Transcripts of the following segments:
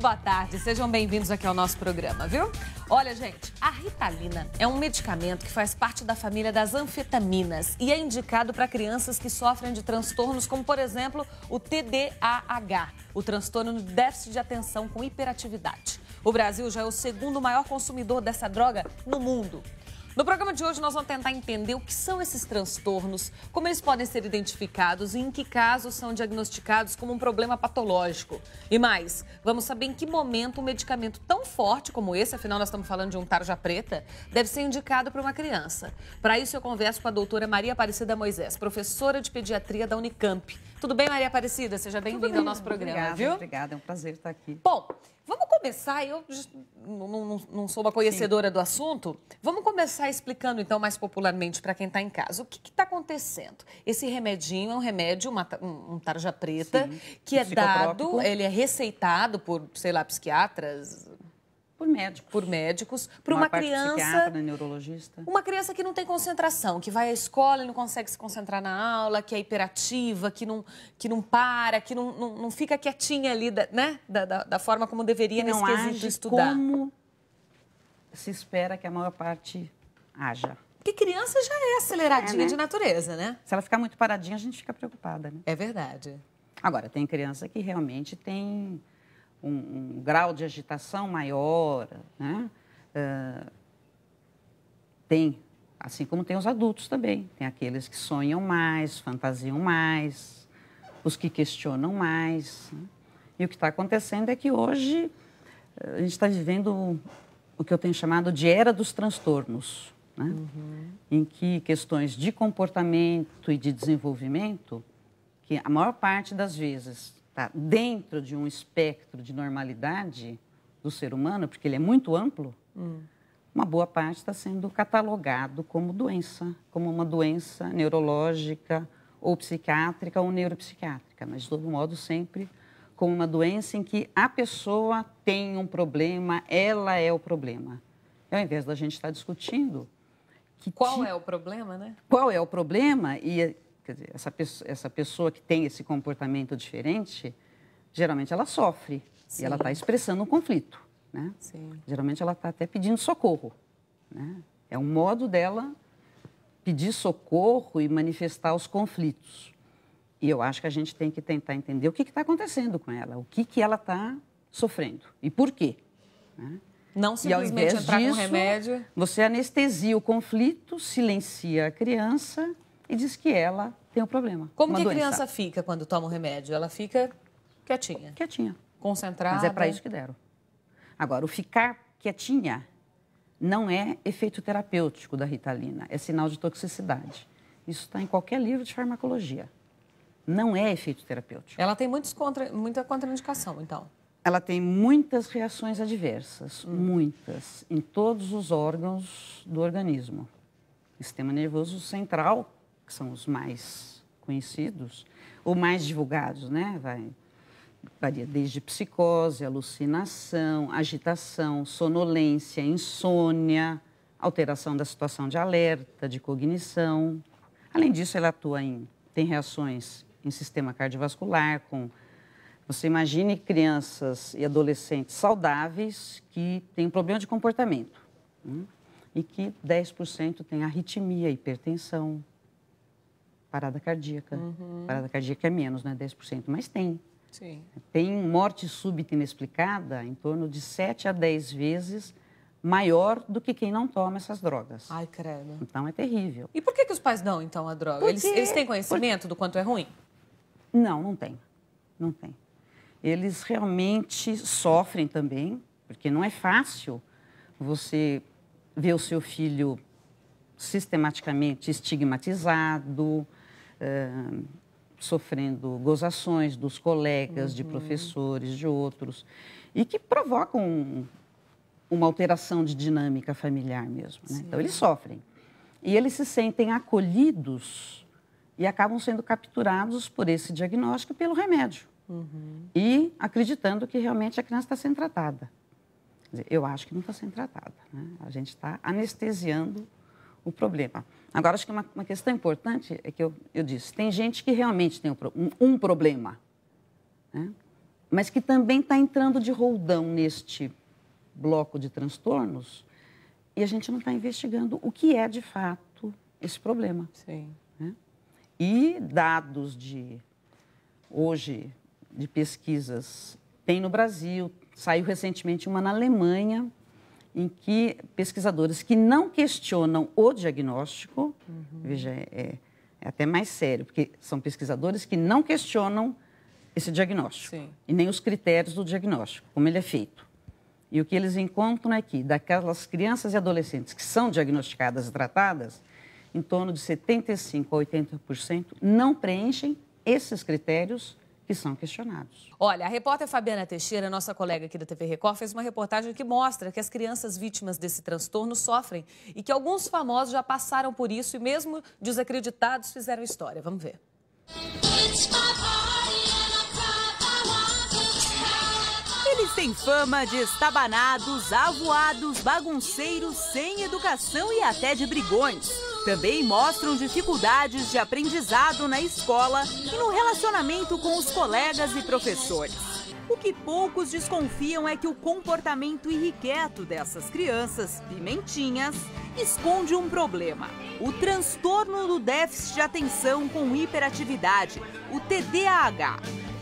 Muito boa tarde, sejam bem-vindos aqui ao nosso programa, viu? Olha, gente, a Ritalina é um medicamento que faz parte da família das anfetaminas e é indicado para crianças que sofrem de transtornos como, por exemplo, o TDAH, o transtorno de déficit de atenção com hiperatividade. O Brasil já é o segundo maior consumidor dessa droga no mundo. No programa de hoje, nós vamos tentar entender o que são esses transtornos, como eles podem ser identificados e em que casos são diagnosticados como um problema patológico. E mais, vamos saber em que momento um medicamento tão forte como esse, afinal nós estamos falando de um tarja preta, deve ser indicado para uma criança. Para isso, eu converso com a doutora Maria Aparecida Moisés, professora de pediatria da Unicamp. Tudo bem, Maria Aparecida? Seja bem-vinda ao nosso programa, obrigada, viu? Obrigada, é um prazer estar aqui. Bom, Vamos começar, eu não, não, não sou uma conhecedora Sim. do assunto, vamos começar explicando então mais popularmente para quem está em casa. O que está acontecendo? Esse remedinho é um remédio, uma, um tarja preta, Sim. que é dado, ele é receitado por, sei lá, psiquiatras, por médicos. Por médicos. Para uma criança. neurologista. Uma criança que não tem concentração, que vai à escola e não consegue se concentrar na aula, que é hiperativa, que não, que não para, que não, não, não fica quietinha ali, da, né? Da, da, da, forma como deveria não nesse quesito estudar. Como se espera que a maior parte haja. Porque criança já é aceleradinha é, né? de natureza, né? Se ela ficar muito paradinha, a gente fica preocupada, né? É verdade. Agora, tem criança que realmente tem um, um grau de agitação maior, né? Uh, tem, assim como tem os adultos também, tem aqueles que sonham mais, fantasiam mais, os que questionam mais. Né? E o que está acontecendo é que hoje eh, a gente está vivendo o que eu tenho chamado de era dos transtornos, né? uhum. em que questões de comportamento e de desenvolvimento, que a maior parte das vezes está dentro de um espectro de normalidade do ser humano, porque ele é muito amplo, hum. uma boa parte está sendo catalogado como doença, como uma doença neurológica ou psiquiátrica ou neuropsiquiátrica, mas de todo modo sempre como uma doença em que a pessoa tem um problema, ela é o problema. E ao invés da gente estar tá discutindo qual é o problema, né? Qual é o problema e Quer dizer, essa pessoa, essa pessoa que tem esse comportamento diferente, geralmente ela sofre Sim. e ela está expressando um conflito. Né? Sim. Geralmente ela está até pedindo socorro. Né? É um modo dela pedir socorro e manifestar os conflitos. E eu acho que a gente tem que tentar entender o que está acontecendo com ela, o que, que ela está sofrendo e por quê. Né? Não simplesmente e ao entrar disso, com remédio. Você anestesia o conflito, silencia a criança e diz que ela tem um problema. Como que a doença. criança fica quando toma o remédio? Ela fica quietinha. Quietinha. Concentrada. Mas é para isso que deram. Agora, o ficar quietinha não é efeito terapêutico da ritalina, é sinal de toxicidade. Isso está em qualquer livro de farmacologia. Não é efeito terapêutico. Ela tem muitos contra, muita contraindicação, então. Ela tem muitas reações adversas, hum. muitas, em todos os órgãos do organismo. Sistema nervoso central que são os mais conhecidos, ou mais divulgados, né? Vai, varia desde psicose, alucinação, agitação, sonolência, insônia, alteração da situação de alerta, de cognição. Além disso, ela atua em tem reações em sistema cardiovascular com você imagine crianças e adolescentes saudáveis que têm um problema de comportamento hum, e que 10% têm arritmia, hipertensão, parada cardíaca. Uhum. Parada cardíaca é menos, né? 10%, mas tem. Sim. Tem morte súbita inexplicada em torno de 7 a 10 vezes maior do que quem não toma essas drogas. Ai, credo. Então é terrível. E por que, que os pais dão, então, a droga? Porque... Eles, eles têm conhecimento do quanto é ruim? Não, não tem. Não tem. Eles realmente sofrem também, porque não é fácil você ver o seu filho sistematicamente estigmatizado, sofrendo gozações dos colegas, uhum. de professores, de outros, e que provocam um, uma alteração de dinâmica familiar mesmo. Né? Então, eles sofrem. E eles se sentem acolhidos e acabam sendo capturados por esse diagnóstico e pelo remédio. Uhum. E acreditando que realmente a criança está sendo tratada. Dizer, eu acho que não está sendo tratada. Né? A gente está anestesiando o problema. Agora, acho que uma, uma questão importante é que eu, eu disse: tem gente que realmente tem um, um problema, né? mas que também está entrando de roldão neste bloco de transtornos e a gente não está investigando o que é de fato esse problema. Sim. Né? E dados de hoje de pesquisas tem no Brasil, saiu recentemente uma na Alemanha em que pesquisadores que não questionam o diagnóstico, uhum. veja, é, é, até mais sério, porque são pesquisadores que não questionam esse diagnóstico Sim. e nem os critérios do diagnóstico, como ele é feito. E o que eles encontram é que, daquelas crianças e adolescentes que são diagnosticadas e tratadas, em torno de 75% a 80% não preenchem esses critérios que são questionados. Olha, a repórter Fabiana Teixeira, nossa colega aqui da TV Record, fez uma reportagem que mostra que as crianças vítimas desse transtorno sofrem e que alguns famosos já passaram por isso e mesmo desacreditados fizeram história. Vamos ver. Eles têm fama de estabanados, avoados, bagunceiros, sem educação e até de brigões. Também mostram dificuldades de aprendizado na escola e no relacionamento com os colegas e professores. O que poucos desconfiam é que o comportamento irrequieto dessas crianças, pimentinhas, esconde um problema: o transtorno do déficit de atenção com hiperatividade, o TDAH,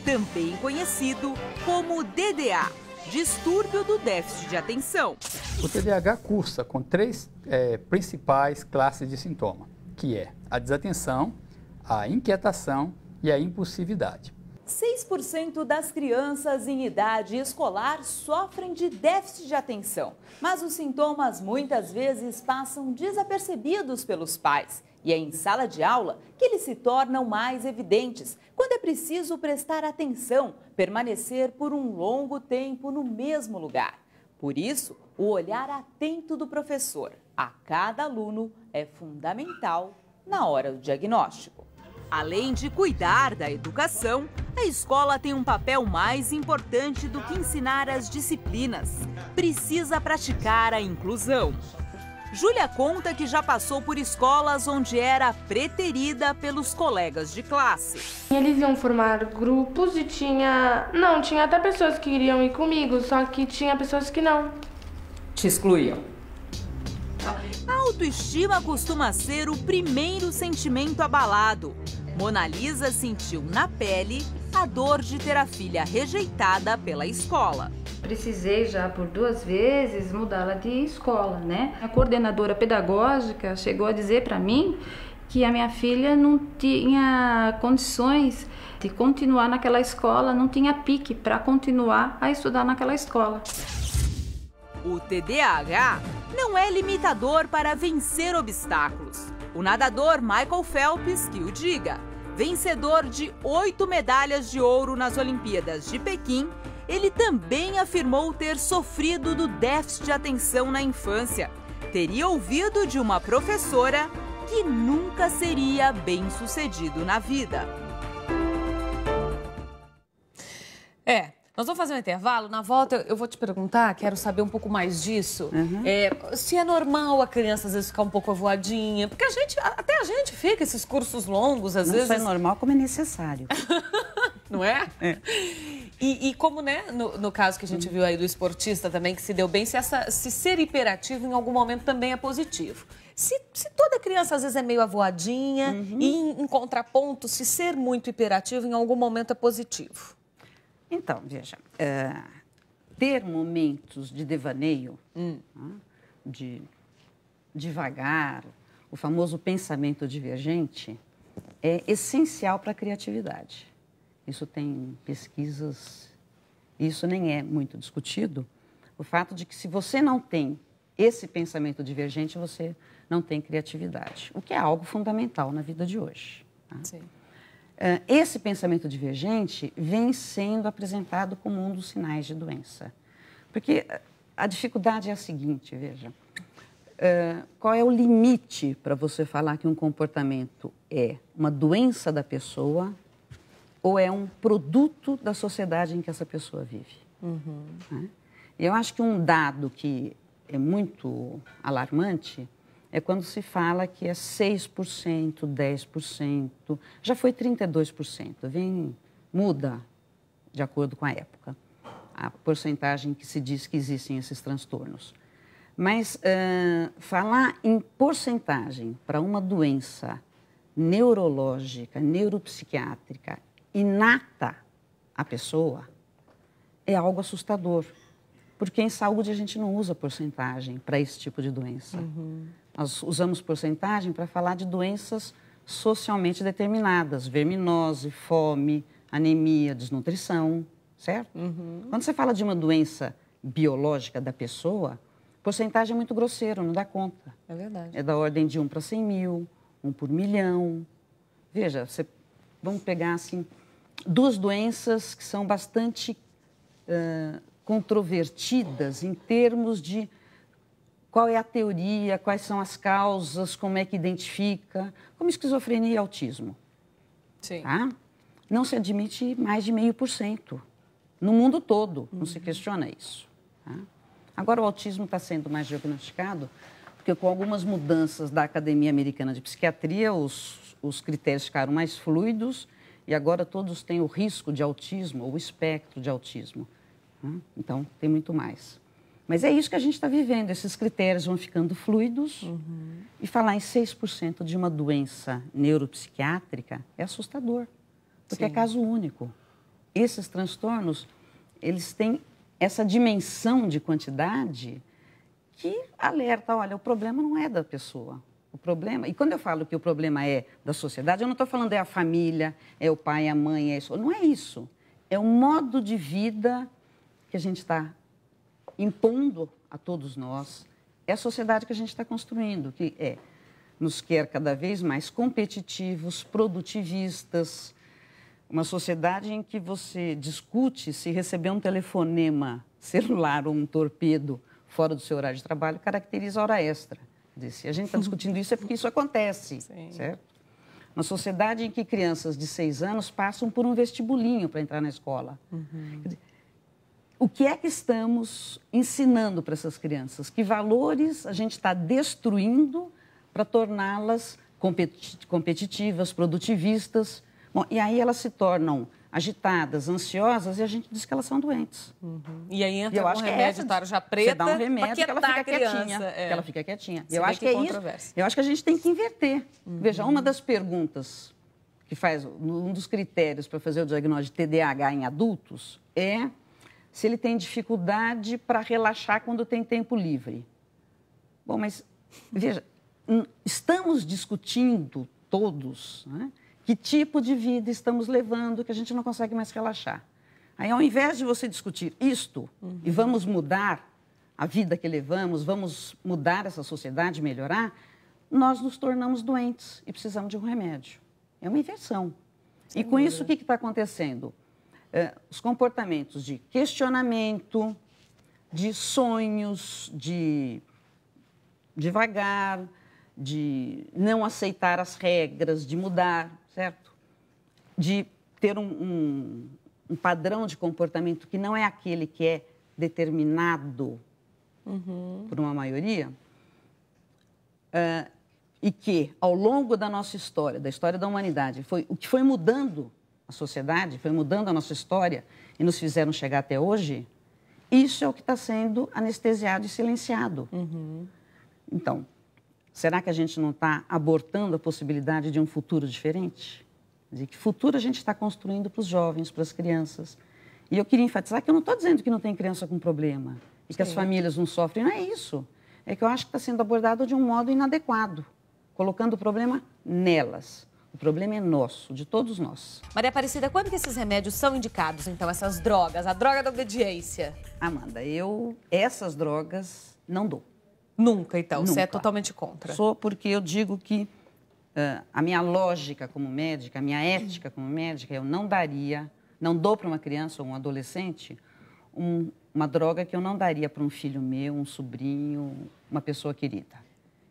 também conhecido como DDA distúrbio do déficit de atenção. O TDAH cursa com três é, principais classes de sintoma, que é a desatenção, a inquietação e a impulsividade. 6% das crianças em idade escolar sofrem de déficit de atenção, mas os sintomas muitas vezes passam desapercebidos pelos pais. E é em sala de aula que eles se tornam mais evidentes, preciso prestar atenção, permanecer por um longo tempo no mesmo lugar. Por isso, o olhar atento do professor a cada aluno é fundamental na hora do diagnóstico. Além de cuidar da educação, a escola tem um papel mais importante do que ensinar as disciplinas. Precisa praticar a inclusão. Júlia conta que já passou por escolas onde era preterida pelos colegas de classe. Eles iam formar grupos e tinha. Não, tinha até pessoas que iriam ir comigo, só que tinha pessoas que não. Te excluíam. A autoestima costuma ser o primeiro sentimento abalado. Mona Lisa sentiu na pele a dor de ter a filha rejeitada pela escola precisei já por duas vezes mudá-la de escola, né? A coordenadora pedagógica chegou a dizer para mim que a minha filha não tinha condições de continuar naquela escola, não tinha pique para continuar a estudar naquela escola. O TDAH não é limitador para vencer obstáculos. O nadador Michael Phelps que o diga, vencedor de oito medalhas de ouro nas Olimpíadas de Pequim ele também afirmou ter sofrido do déficit de atenção na infância. Teria ouvido de uma professora que nunca seria bem-sucedido na vida. É, nós vamos fazer um intervalo. Na volta, eu vou te perguntar, quero saber um pouco mais disso. Uhum. É, se é normal a criança, às vezes, ficar um pouco avoadinha. Porque a gente, até a gente fica esses cursos longos, às Não vezes. Não é normal, como é necessário. não é? é. E, e, como, né, no, no, caso que a gente viu aí do esportista também, que se deu bem, se, essa, se ser hiperativo em algum momento também é positivo. Se, se toda criança às vezes é meio avoadinha uhum. e em, em contraponto, se ser muito hiperativo em algum momento é positivo. Então, veja, é, ter momentos de devaneio, hum. Né, de devagar, o famoso pensamento divergente, é essencial para a criatividade isso tem pesquisas, isso nem é muito discutido, o fato de que se você não tem esse pensamento divergente, você não tem criatividade, o que é algo fundamental na vida de hoje. Tá? Sim. Eh, esse pensamento divergente vem sendo apresentado como um dos sinais de doença. Porque a dificuldade é a seguinte, veja. Eh, qual é o limite para você falar que um comportamento é uma doença da pessoa ou é um produto da sociedade em que essa pessoa vive. Uhum. Né? Eu acho que um dado que é muito alarmante é quando se fala que é 6%, 10%, já foi 32%, vem, muda de acordo com a época, a porcentagem que se diz que existem esses transtornos. Mas uh, falar em porcentagem para uma doença neurológica, neuropsiquiátrica inata à pessoa é algo assustador. Porque em saúde a gente não usa porcentagem para esse tipo de doença. Uhum. Nós usamos porcentagem para falar de doenças socialmente determinadas, verminose, fome, anemia, desnutrição, certo? Uhum. Quando você fala de uma doença biológica da pessoa, porcentagem é muito grosseiro, não dá conta. É verdade. É da ordem de 1 para 100 mil, 1 por milhão. Veja, você, vamos pegar assim, duas doenças que são bastante uh, controvertidas em termos de qual é a teoria, quais são as causas, como é que identifica, como esquizofrenia e autismo. Sim. Tá? Não se admite mais de meio por cento. No mundo todo, uhum. não se uhum. questiona isso. Tá? Agora, o autismo está sendo mais diagnosticado, porque com algumas mudanças da Academia Americana de Psiquiatria, os, os critérios ficaram mais fluidos e agora todos têm o risco de autismo ou o espectro de autismo. Né? Então, tem muito mais. Mas é isso que a gente está vivendo, esses critérios vão ficando fluidos. Uhum. E falar em 6% de uma doença neuropsiquiátrica é assustador, porque é Sim. é caso único. Esses transtornos, eles têm essa dimensão de quantidade que alerta, olha, o problema não é da pessoa, o problema, e quando eu falo que o problema é da sociedade, eu não estou falando é a família, é o pai, a mãe, é isso. Não é isso. É o modo de vida que a gente está impondo a todos nós. É a sociedade que a gente está construindo, que é nos quer cada vez mais competitivos, produtivistas, uma sociedade em que você discute se receber um telefonema celular ou um torpedo fora do seu horário de trabalho caracteriza a hora extra desse. A gente está discutindo isso é porque isso acontece, Sim. certo? Uma sociedade em que crianças de seis anos passam por um vestibulinho para entrar na escola. Uhum. o que é que estamos ensinando para essas crianças? Que valores a gente está destruindo para torná-las competitivas, produtivistas? Bom, e aí elas se tornam agitadas, ansiosas, e a gente diz que elas são doentes. Uhum. E aí entra e eu um acho remédio que é essa, tá? já preta. Você dá um remédio que ela fica quietinha. É. Que ela fica quietinha. Você eu acho que, que é isso. Eu acho que a gente tem que inverter. Uhum. Veja, uma das perguntas que faz, um dos critérios para fazer o diagnóstico de TDAH em adultos é se ele tem dificuldade para relaxar quando tem tempo livre. Bom, mas veja, estamos discutindo todos, né? que tipo de vida estamos levando que a gente não consegue mais relaxar. Aí, ao invés de você discutir isto uhum. e vamos mudar a vida que levamos, vamos mudar essa sociedade, melhorar, nós nos tornamos doentes e precisamos de um remédio. É uma inversão. Sim, e com isso, o que está acontecendo? É, os comportamentos de questionamento, de sonhos, de devagar, de não aceitar as regras, de mudar, certo? De ter um, um, um padrão de comportamento que não é aquele que é determinado uhum. por uma maioria, uh, e que, ao longo da nossa história, da história da humanidade, foi, o que foi mudando a sociedade, foi mudando a nossa história e nos fizeram chegar até hoje, isso é o que está sendo anestesiado e silenciado. Uhum. Então, Será que a gente não está abortando a possibilidade de um futuro diferente? De que futuro a gente está construindo para os jovens, para as crianças? E eu queria enfatizar que eu não estou dizendo que não tem criança com problema e Sim. que as famílias não sofrem, não é isso. É que eu acho que está sendo abordado de um modo inadequado, colocando o problema nelas. O problema é nosso, de todos nós. Maria Aparecida, quando que esses remédios são indicados, então, essas drogas, a droga da obediência? Amanda, eu essas drogas não dou. Nunca, então. Nunca. Você é totalmente contra. Sou porque eu digo que uh, a minha lógica como médica, a minha ética como médica, eu não daria, não dou para uma criança ou um adolescente um, uma droga que eu não daria para um filho meu, um sobrinho, uma pessoa querida.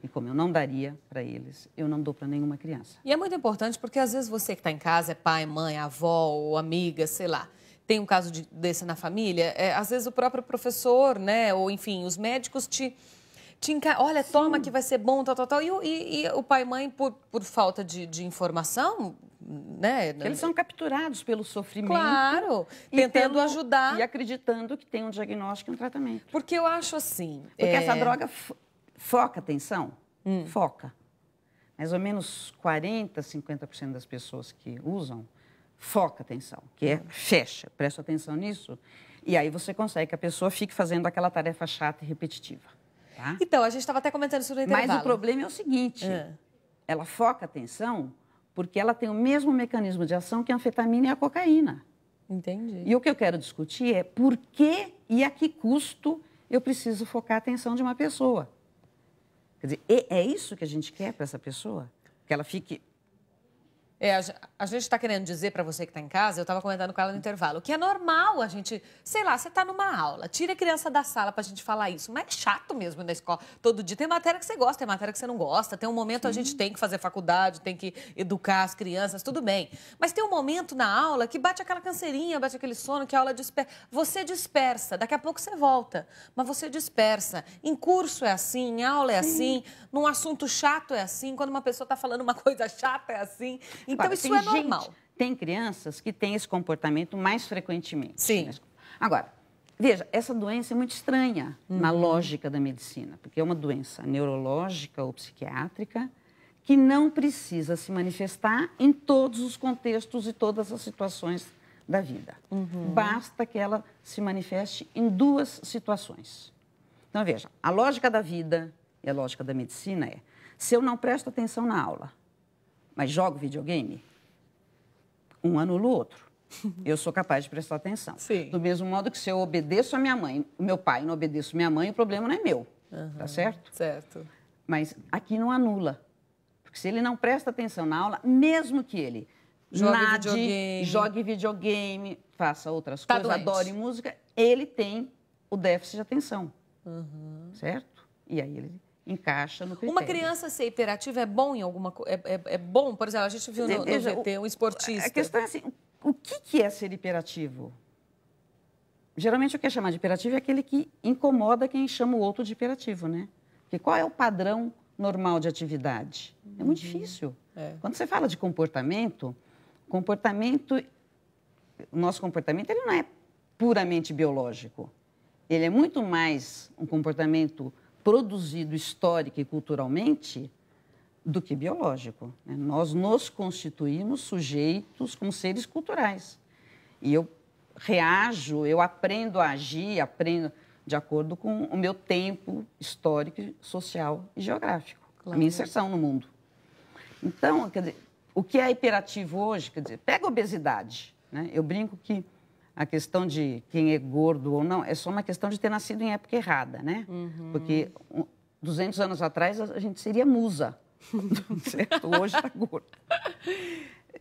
E como eu não daria para eles, eu não dou para nenhuma criança. E é muito importante porque às vezes você que está em casa, é pai, mãe, avó ou amiga, sei lá, tem um caso de, desse na família, é, às vezes o próprio professor, né, ou enfim, os médicos te te enca... olha, Sim. toma que vai ser bom, tal, tal, tal. E, e, e o pai e mãe, por, por falta de, de informação, né? eles são capturados pelo sofrimento. Claro, tentando ajudar. E acreditando que tem um diagnóstico e um tratamento. Porque eu acho assim... Porque é... essa droga foca atenção, hum. foca. Mais ou menos 40, 50% das pessoas que usam foca atenção, que é fecha, presta atenção nisso. E aí você consegue que a pessoa fique fazendo aquela tarefa chata e repetitiva. Tá? Então, a gente estava até comentando sobre no intervalo. Mas o problema é o seguinte, é. ela foca a atenção porque ela tem o mesmo mecanismo de ação que a anfetamina e a cocaína. Entendi. E o que eu quero discutir é por que e a que custo eu preciso focar a atenção de uma pessoa. Quer dizer, é, é isso que a gente quer para essa pessoa? Que ela fique é, a, gente está querendo dizer para você que está em casa, eu estava comentando com ela no intervalo, que é normal a gente, sei lá, você está numa aula, tira a criança da sala para a gente falar isso, mas é chato mesmo na escola. Todo dia tem matéria que você gosta, tem matéria que você não gosta, tem um momento Sim. a gente tem que fazer faculdade, tem que educar as crianças, tudo bem. Mas tem um momento na aula que bate aquela canseirinha, bate aquele sono, que a aula dispersa. Você dispersa, daqui a pouco você volta, mas você dispersa. Em curso é assim, em aula é Sim. assim, num assunto chato é assim, quando uma pessoa está falando uma coisa chata é assim. Em então, Agora, isso é gente, normal. Tem crianças que têm esse comportamento mais frequentemente. Sim. Né? Agora, veja, essa doença é muito estranha uhum. na lógica da medicina, porque é uma doença neurológica ou psiquiátrica que não precisa se manifestar em todos os contextos e todas as situações da vida. Uhum. Basta que ela se manifeste em duas situações. Então, veja, a lógica da vida e a lógica da medicina é: se eu não presto atenção na aula, mas jogo videogame um anula o outro. Eu sou capaz de prestar atenção. Sim. Do mesmo modo que se eu obedeço a minha mãe, o meu pai não obedeço minha mãe, o problema não é meu. Uhum. Tá certo? Certo. Mas aqui não anula. Porque se ele não presta atenção na aula, mesmo que ele jogue nade, videogame. jogue videogame, faça outras tá coisas, doente. adore música, ele tem o déficit de atenção. Uhum. Certo? E aí ele encaixa no critério. Uma criança ser hiperativa é bom em alguma coisa? É, é, é, bom? Por exemplo, a gente viu é, no, Veja, no um esportista. A questão é assim, o que, que é ser hiperativo? Geralmente o que é chamado de hiperativo é aquele que incomoda quem chama o outro de hiperativo, né? Porque qual é o padrão normal de atividade? É muito uhum. difícil. É. Quando você fala de comportamento, comportamento, o nosso comportamento ele não é puramente biológico. Ele é muito mais um comportamento produzido histórica e culturalmente do que biológico. Né? Nós nos constituímos sujeitos como seres culturais. E eu reajo, eu aprendo a agir, aprendo de acordo com o meu tempo histórico, social e geográfico, claro. a minha inserção no mundo. Então, quer dizer, o que é hiperativo hoje? Quer dizer, pega obesidade. Né? Eu brinco que a questão de quem é gordo ou não, é só uma questão de ter nascido em época errada, né? Uhum. Porque 200 anos atrás a gente seria musa, certo? Hoje está gordo.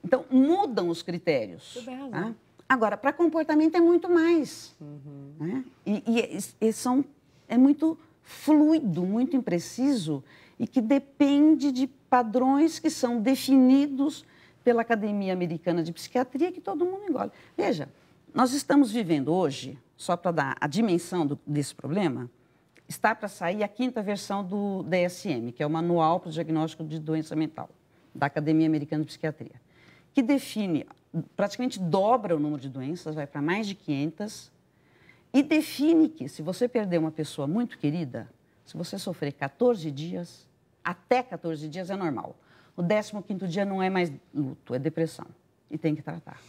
Então, mudam os critérios. Tá? Agora, para comportamento é muito mais. Uhum. Né? E, é, e, e são, é muito fluido, muito impreciso e que depende de padrões que são definidos pela Academia Americana de Psiquiatria que todo mundo engole. Veja, nós estamos vivendo hoje, só para dar a dimensão do, desse problema, está para sair a quinta versão do DSM, que é o Manual para o Diagnóstico de Doença Mental, da Academia Americana de Psiquiatria, que define, praticamente dobra o número de doenças, vai para mais de 500, e define que se você perder uma pessoa muito querida, se você sofrer 14 dias, até 14 dias é normal. O 15 dia não é mais luto, é depressão e tem que tratar.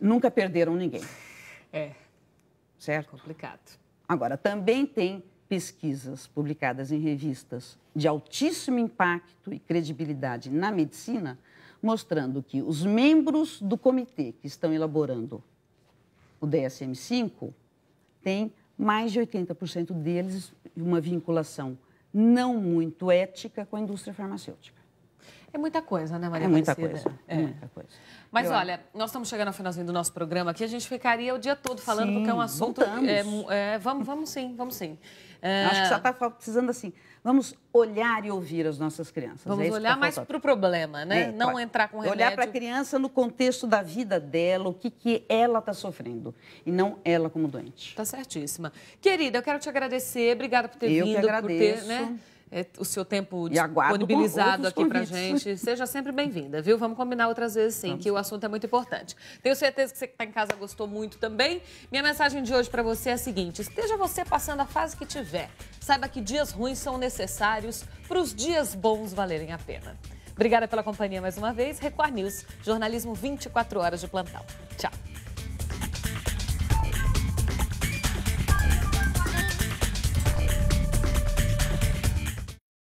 Nunca perderam ninguém. É. Certo? Complicado. Agora, também tem pesquisas publicadas em revistas de altíssimo impacto e credibilidade na medicina, mostrando que os membros do comitê que estão elaborando o DSM-5 têm mais de 80% deles uma vinculação não muito ética com a indústria farmacêutica. É muita coisa, né, Maria? É muita Aparecida? coisa. É. muita coisa. Mas eu... olha, nós estamos chegando ao finalzinho do nosso programa aqui. A gente ficaria o dia todo falando sim, porque é um assunto. É, é, vamos, vamos sim, vamos sim. É, acho que só está precisando assim. Vamos olhar e ouvir as nossas crianças. Vamos é olhar tá mais para o problema, né? É, não pra... entrar com remédio. Olhar para a criança no contexto da vida dela, o que, que ela está sofrendo e não ela como doente. Tá certíssima. Querida, eu quero te agradecer. Obrigada por ter eu vindo. Eu que agradeço. Por ter, né? é, o seu tempo disponibilizado aqui para gente. Seja sempre bem-vinda, viu? Vamos combinar outras vezes, sim, Vamos. que o assunto é muito importante. Tenho certeza que você que está em casa gostou muito também. Minha mensagem de hoje para você é a seguinte: esteja você passando a fase que tiver, saiba que dias ruins são necessários para os dias bons valerem a pena. Obrigada pela companhia mais uma vez. Record News, jornalismo 24 horas de plantão. Tchau.